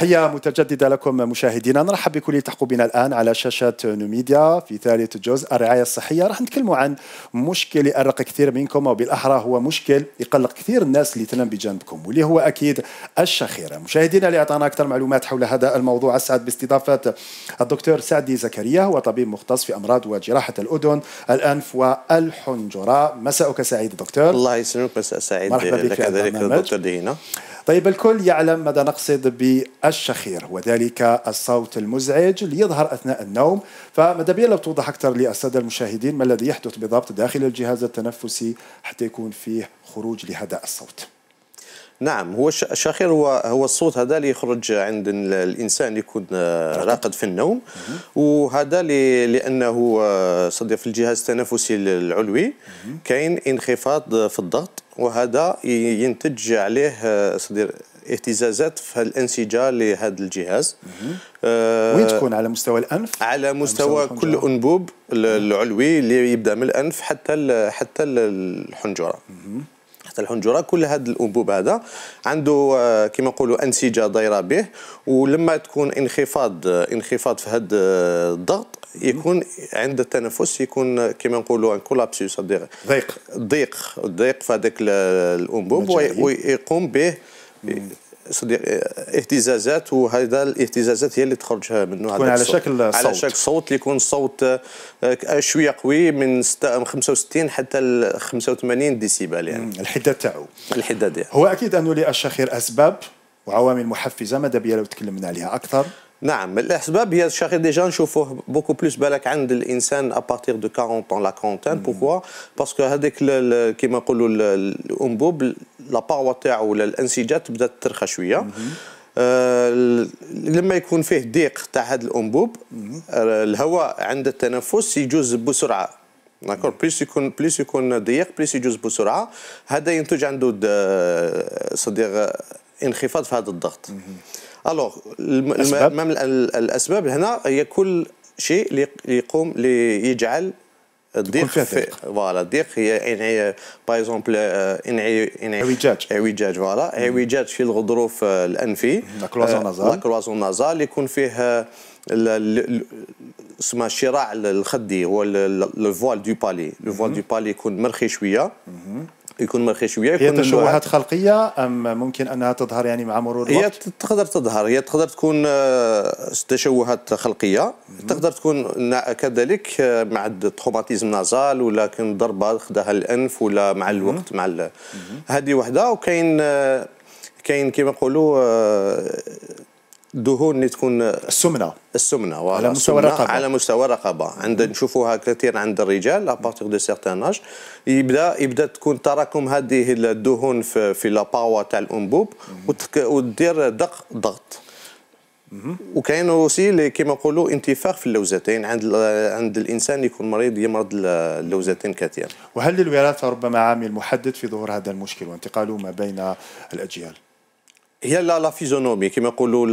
تحية متجددة لكم مشاهدينا نرحب بكل اللي يلتحقوا بنا الآن على شاشة نوميديا في ثالث جزء الرعاية الصحية راح نتكلموا عن مشكل يأرق كثير منكم وبالأحرى هو مشكل يقلق كثير الناس اللي تنام بجانبكم واللي هو أكيد الشخيرة مشاهدينا اللي أعطانا أكثر معلومات حول هذا الموضوع أسعد باستضافة الدكتور سعدي زكريا هو طبيب مختص في أمراض وجراحة الأذن الأنف والحنجرة مساءك سعيد دكتور الله يسلمك مساء سعيد مرحبا بك كذلك دكتور دينا طيب الكل يعلم ماذا نقصد بالشخير وذلك الصوت المزعج اللي يظهر أثناء النوم فماذا بيا لو توضح أكثر للسادة المشاهدين ما الذي يحدث بالضبط داخل الجهاز التنفسي حتى يكون فيه خروج لهذا الصوت نعم هو الشخير هو هو الصوت هذا اللي يخرج عند الانسان اللي يكون آه، راقد في النوم وهذا لانه آه، صدق في الجهاز التنفسي العلوي كاين انخفاض في الضغط وهذا ينتج عليه آه، صدير اهتزازات في الانسجه لهذا الجهاز وين تكون على مستوى الانف على مستوى, على مستوى كل انبوب العلوي اللي يبدا من الانف حتى حتى الحنجره مم. تحت الحنجره كل هذا الانبوب هذا عنده آه، كما نقولوا انسجه دايره به ولما تكون انخفاض آه، انخفاض في هذا آه، الضغط يكون عند التنفس يكون كما نقولوا ان كولابسيوس ضيق ضيق ضيق في هذاك الانبوب ويقوم به اهتزازات وهذا الاهتزازات هي اللي تخرجها منه تكون على شكل صوت على شكل صوت اللي يكون صوت آه، شويه قوي من 65 حتى ل 85 ديسيبل يعني الحده تاعو الحده ديالو هو اكيد انه للشخير اسباب وعوامل محفزه ماذا بيا لو تكلمنا عليها اكثر نعم الاسباب هي الشخير ديجا نشوفوه بوكو بلوس بالك عند الانسان ابارتيغ دو 40 لا كونتان بوكوا باسكو هذيك كيما نقولوا الانبوب لاباوا تاعو ولا الانسجه تبدا ترخى شويه آه لما يكون فيه ضيق تاع هذا الانبوب آه الهواء عند التنفس يجوز بسرعه داكور بليس يكون بليس يكون ضيق بليس يجوز بسرعه هذا ينتج عنده آه، صديق آه، انخفاض في هذا الضغط الوغ الاسباب الاسباب هنا هي كل شيء يقوم ليجعل الضيق فوالا الضيق هي انعي باغ اكزومبل انعي عنايه اعوجاج اعوجاج فوالا اعوجاج في الغضروف الانفي لاكلوازون نازال لاكلوازون نازال يكون فيه اسمها الشراع الخدي هو لو فوال دو بالي لو فوال دو بالي يكون مرخي شويه يكون شويه يكون هي تشوهات خلقيه ام ممكن انها تظهر يعني مع مرور الوقت؟ هي تقدر تظهر هي تقدر تكون آه، تشوهات خلقيه تقدر تكون كذلك آه، مع التروماتيزم نازال ولا كان ضربه خداها الانف ولا مع الوقت مع ال... هذه وحده وكاين آه، كاين كما نقولوا دهون اللي تكون السمنه السمنه على مستوى الرقبه على مستوى الرقبه عند نشوفوها كثير عند الرجال ابارتيغ دو سيغتان اج يبدا يبدا تكون تراكم هذه الدهون في, في لاباوا تاع الانبوب ودير دق ضغط وكاين اوسي كيما نقولوا انتفاخ في اللوزتين عند عند الانسان يكون مريض يمرض اللوزتين كثيرا وهل الوراثه ربما عامل محدد في ظهور هذا المشكل وانتقاله ما بين الاجيال هي لا لا فيزونومي كما يقولوا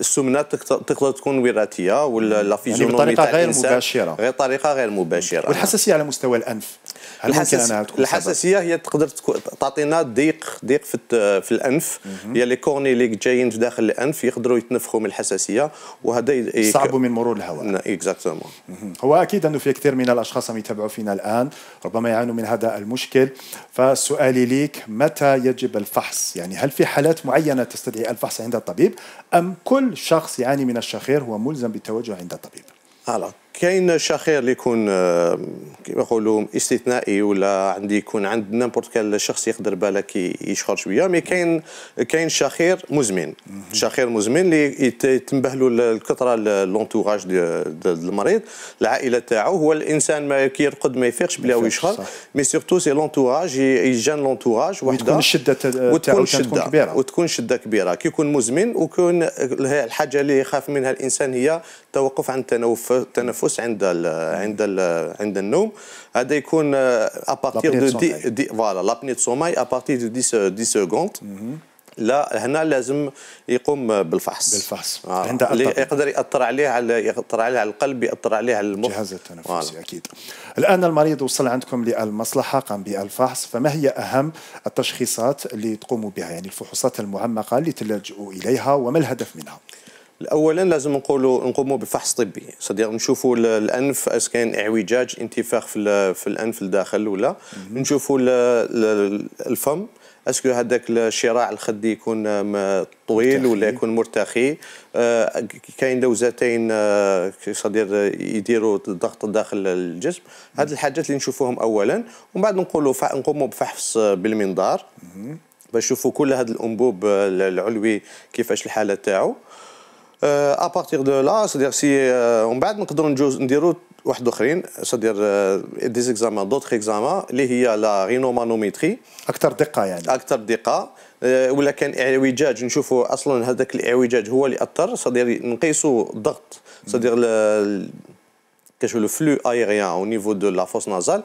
السمنه تقدر تكون وراثيه ولا لا فيزونومي يعني بطريقه غير مباشره غير طريقه غير مباشره والحساسيه على مستوى الانف الحساس... الحساسيه هي تقدر تعطينا ضيق ضيق في في الانف هي لي كورني اللي جايين في داخل الانف يقدروا يتنفخوا من الحساسيه وهذا يصعبوا من مرور الهواء اكزاكتومون هو اكيد انه في كثير من الاشخاص يتابعوا فينا الان ربما يعانوا من هذا المشكل فسؤالي ليك متى يجب الفحص يعني هل في حالات معينه تستدعي الفحص عند الطبيب ام كل شخص يعاني من الشخير هو ملزم بالتوجه عند الطبيب؟ كاين شخير اللي يكون آه، كيما نقولوا استثنائي ولا عندي يكون عند نيمبورت كال شخص يقدر بالك يشخر شويه مي كاين كاين شخير مزمن شخير مزمن اللي يتنبهلوا الكثره لونتوراج المريض العائله تاعو هو الانسان ما كيرقد ما يفيقش بلا يشخر مي سورتو سي لونتوراج يجان لونتوراج وحده وتكون الشده وتكون الشده كبيره وتكون الشده كبيره كي يكون مزمن ويكون الحاجه اللي يخاف منها الانسان هي توقف عن التنفس التنفس عند الـ عند الـ عند النوم هذا يكون ابارتير دو دي, دي فوالا لابني دو سوماي ابارتير دو 10 10 سكوند لا هنا لازم يقوم بالفحص بالفحص آه. يقدر ياثر عليه على ياثر عليه على القلب ياثر عليه على المخ الجهاز التنفسي آه. اكيد الان المريض وصل عندكم للمصلحه قام بالفحص فما هي اهم التشخيصات اللي تقوموا بها يعني الفحوصات المعمقه اللي تلجؤوا اليها وما الهدف منها اولا لازم نقولوا نقوموا بفحص طبي صديق نشوفوا الانف اس كاين اعوجاج انتفاخ في, في الانف الداخل ولا نشوفوا الفم اسكو هذاك الشراع الخدي يكون طويل ولا يكون مرتخي آه، كاين دوزتين آه، صدير يديروا الضغط داخل الجسم هذه الحاجات اللي نشوفوهم اولا ومن بعد نقولوا نقوموا بفحص آه، بالمنظار باش نشوفوا كل هذا الانبوب العلوي كيفاش الحاله تاعو ا آه بارتير دو لا سدير سي آه ومن بعد نقدروا نجوز نديروا واحد اخرين آه دي زيكزامان دوت اكزامان اللي هي لا رينومانوميتري اكثر دقه يعني اكثر دقه آه ولا كان اعوجاج نشوفوا اصلا هذاك الاعوجاج هو اللي اثر سدير نقيسوا الضغط سدير كاش لو فلو ايريان او نيفو دو لا فوس نازال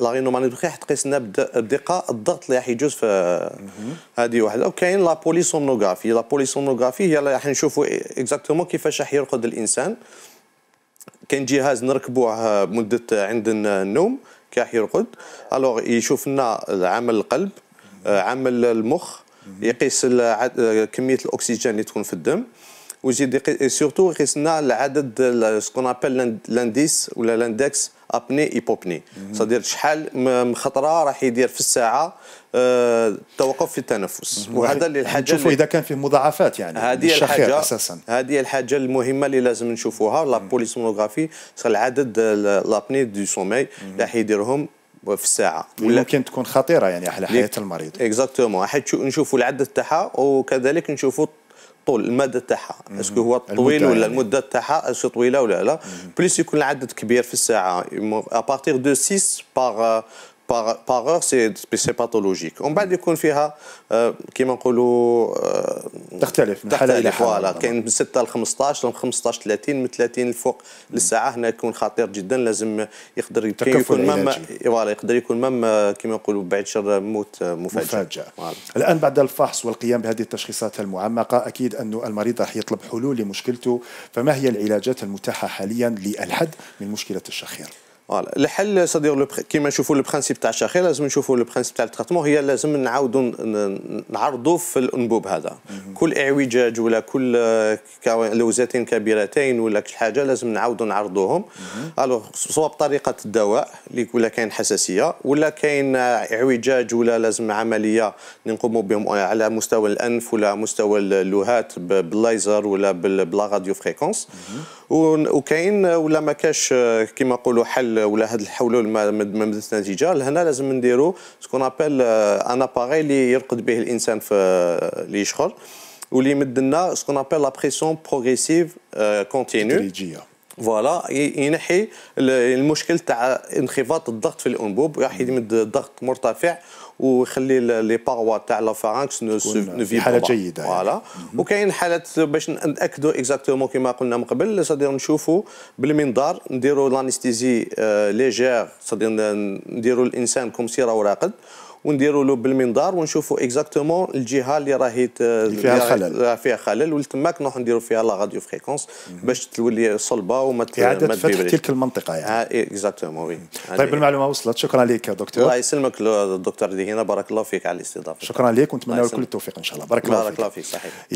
لا رينومانيتوخي تقيسنا بدقه الضغط اللي راح يجوز في هذه واحده وكاين لا بوليسونوغرافي لا بوليسونوغرافي هي راح نشوفوا اكزاكتومون كيفاش راح يرقد الانسان كاين جهاز نركبوه مده عند النوم كي راح يرقد الوغ يشوف لنا عمل القلب عمل المخ يقيس كميه الاكسجين اللي تكون في الدم ويجي سورتو خصنا العدد سكون ابل لانديس ولا لاندكس ابني ايبوبني صدير شحال مخطره راح يدير في الساعه التوقف آه، في التنفس mhm. وهذا اللي الحاجه اللي اذا كان في مضاعفات يعني هذه الحاجه اساسا هذه الحاجه المهمه اللي لازم نشوفوها لا بوليسونوغرافي العدد لابني دو سومي راح يديرهم في الساعه ولكن تكون خطيره يعني على حياه المريض اكزاكتومون راح نشوفوا العدد تاعها وكذلك نشوفوا الطول المدى تاعها اسكو هو طويل ولا يعني. المده تاعها اسكو طويله ولا لا بليس يكون العدد كبير في الساعه ابارتيغ دو 6 بار باغ سي سي باثولوجيك ومن بعد يكون فيها كيما نقولوا تختلف من حاله الى حاله فوالا كاين من 6 ل 15 من 15 30 من 30 لفوق للساعه هنا يكون خطير جدا لازم يقدر يكون مام فوالا يقدر يكون مام كيما نقولوا بعد شر موت آه، مفاجئ مفاجئ الان بعد الفحص والقيام بهذه التشخيصات المعمقه اكيد انه المريض راح يطلب حلول لمشكلته فما هي العلاجات المتاحه حاليا للحد من مشكله الشخير فوالا الحل سادير لو كيما نشوفوا لو برانسيب تاع الشاخير لازم نشوفوا لو برانسيب تاع التراتمون هي لازم نعاودوا نعرضوا في الانبوب هذا كل اعوجاج ولا كل لوزتين كبيرتين ولا كل حاجه لازم نعاودوا نعرضوهم الو سواء بطريقه الدواء اللي ولا كاين حساسيه ولا كاين اعوجاج ولا لازم عمليه نقوموا بهم على مستوى الانف ولا مستوى اللوهات بالليزر ولا بالراديو راديو فريكونس وكاين ولا ما كاش آه، كيما نقولوا حل ولا هذا الحلول ما بدات نتيجه لهنا لازم نديروا سكون ابل ان اباري اللي يرقد به الانسان في آه، اللي يشخر واللي يمد لنا سكون ابل لا بريسيون بروغريسيف كونتينيو تدريجيه فوالا ينحي المشكل تاع انخفاض الضغط في الانبوب راح يمد الضغط مرتفع ويخلي لي باغوا تاع لا فارانكس نو حاله جيده يعني. فوالا وكاين حالات باش ناكدوا اكزاكتومون كيما قلنا من قبل صدير نشوفوا بالمنظار نديروا لانستيزي ليجير صدير نديروا الانسان كوم سي راهو راقد ونديروا له بالمنظار ونشوفوا اكزاكتومون الجهه اللي راهي فيها خلل فيها خلل ولتماك نروح نديروا فيها لا راديو فريكونس باش تولي صلبه وما اعاده فتح تلك المنطقه يعني آه، اكزاكتومون وي طيب المعلومه وصلت شكرا لك دكتور الله يسلمك دكتور هنا بارك الله فيك على الاستضافه شكرا لك ونتمنى لك كل التوفيق ان شاء الله بارك الله فيك بارك الله فيك صحيح